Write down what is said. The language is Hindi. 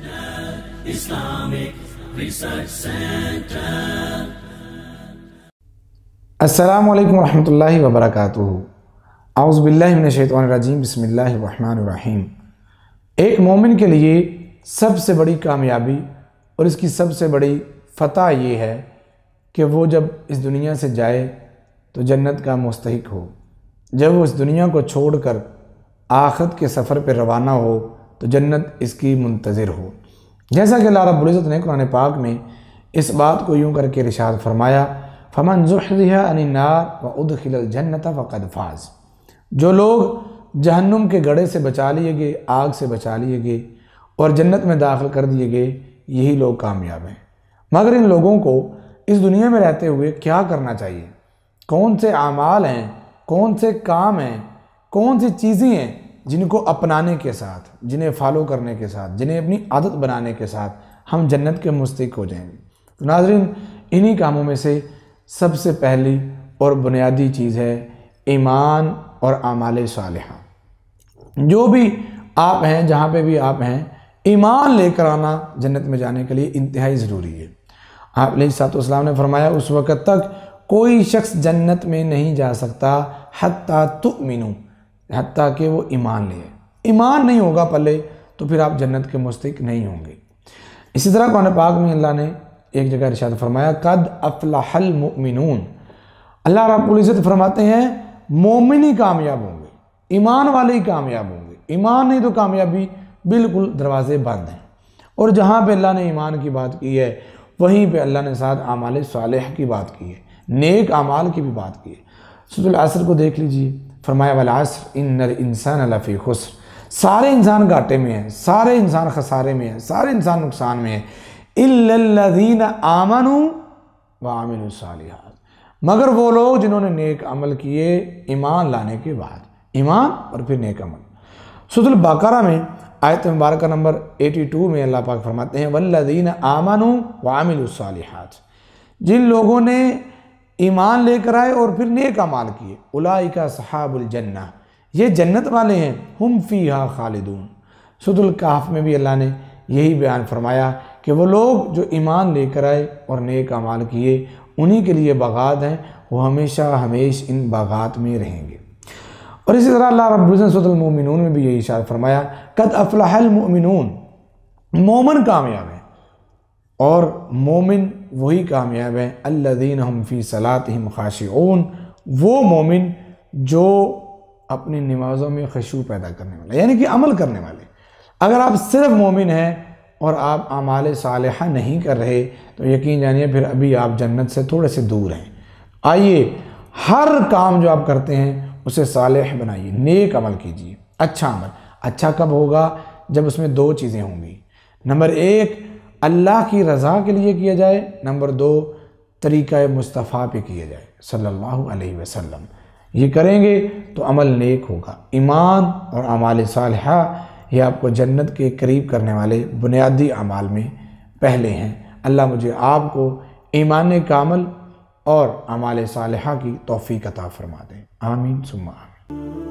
National Islamic Research Center. Assalamu alaikum wa rahmatullahi wa barakatuh. आउज़बिल्लिनशैतरजीम बसमीम एक मोमिन के लिए सबसे बड़ी कामयाबी और इसकी सबसे बड़ी फ़तह ये है कि वो जब इस दुनिया से जाए तो जन्नत का मुस्तक हो जब वो इस दुनिया को छोड़ कर आखत के सफ़र पर रवाना हो तो जन्नत इसकी मुंतज़र हो जैसा कि लारा रबुल्ज़त ने कुरान पाक में इस बात को यूँ करके रिशात फरमाया फमन ज़ुहिया नार व खिल जन्नत फ़कद फाज जो लोग जहन्नुम के गड़े से बचा लिए गए आग से बचा लिए गए और जन्नत में दाखिल कर दिए गए यही लोग कामयाब हैं मगर इन लोगों को इस दुनिया में रहते हुए क्या करना चाहिए कौन से अमाल हैं कौन से काम हैं कौन सी चीज़ें हैं जिनको अपनाने के साथ जिन्हें फॉलो करने के साथ जिन्हें अपनी आदत बनाने के साथ हम जन्नत के मुस्तक हो जाएंगे तो नाजरीन इन्हीं कामों में से सबसे पहली और बुनियादी चीज़ है ईमान और आमाल साल जो भी आप हैं जहाँ पे भी आप हैं ईमान लेकर आना जन्नत में जाने के लिए इंतहाई ज़रूरी है आप सातम ने फरमाया उस वक़्त तक कोई शख्स जन्नत में नहीं जा सकता हती मीनू हती कि वो ईमान लिए ईमान नहीं होगा पले तो फिर आप जन्नत के मुस्तक नहीं होंगे इसी तरह कौन पाक में अल्लाह ने एक जगह रिशात फरमाया कद अफलाहल मोमिनून अल्लाह रबुल्ज़त फरमाते हैं मोमिन ही कामयाब होंगे ईमान वाले ही कामयाब होंगे ईमान नहीं तो कामयाबी बिल्कुल दरवाजे बंद हैं और जहाँ पर अल्लाह ने ईमान की बात की है वहीं पर अल्लाह ने साथ आमाल सालह की बात की है नेक आमाल की भी बात की है आसर को देख लीजिए फरमाया आसर इन इंसान अलाफी खुसर सारे इंसान घाटे में हैं सारे इंसान खसारे में हैं सारे इंसान नुकसान में हैं आमन व आमिन मगर वो लोग जिन्होंने नेक अमल किए ईमान लाने के बाद ईमान और फिर नेक अमल सुतुल बकरा में आयत मुबारक नंबर 82 में अल्लाह पाक फरमाते हैं वल्लदीन आमनू वामिलसालिहात जिन लोगों ने ईमान लेकर आए और फिर नेक अमाल किए उलाई का सहाबुलजन्ना ये जन्नत वाले हैं हम फ़ी हा खालिदून सदुल में भी अल्लाह ने यही बयान फरमाया कि वो लोग जो ईमान लेकर आए और नेक अमाल किए उन्हीं के लिए बागात हैं वो हमेशा हमेश इन बागात में रहेंगे और इसी तरह अल्लाह रबालमिन में भी यही इशार फरमाया कद अफलाहमिन मोमन कामयाब हैं और मोमिन वही कामयाब हैं अल्लादीन हम फ़ी सलात हम खाशिन वो मोमिन जो अपनी नमाज़ों में खशू पैदा करने वाले यानी कि अमल करने वाले अगर आप सिर्फ मोमिन हैं और आप अमाल साल नहीं कर रहे तो यकीन जानिए फिर अभी आप जन्नत से थोड़े से दूर हैं आइए हर काम जो आप करते हैं उसे सालह बनाइए नेक अमल कीजिए अच्छा अमल अच्छा कब होगा जब उसमें दो चीज़ें होंगी नंबर एक अल्लाह की रज़ा के लिए किया जाए नंबर दो तरीक़ मुस्तफ़ा पे किया जाए सल्लल्लाहु अलैहि वसल्लम ये करेंगे तो अमल नेक होगा ईमान और अमाल साल ये आपको जन्नत के करीब करने वाले बुनियादी अमाल में पहले हैं अल्लाह मुझे आपको ईमान कामल और अमाल साल की तोफ़ी कता फ़रमा दें आमीन सुम्मा आमीन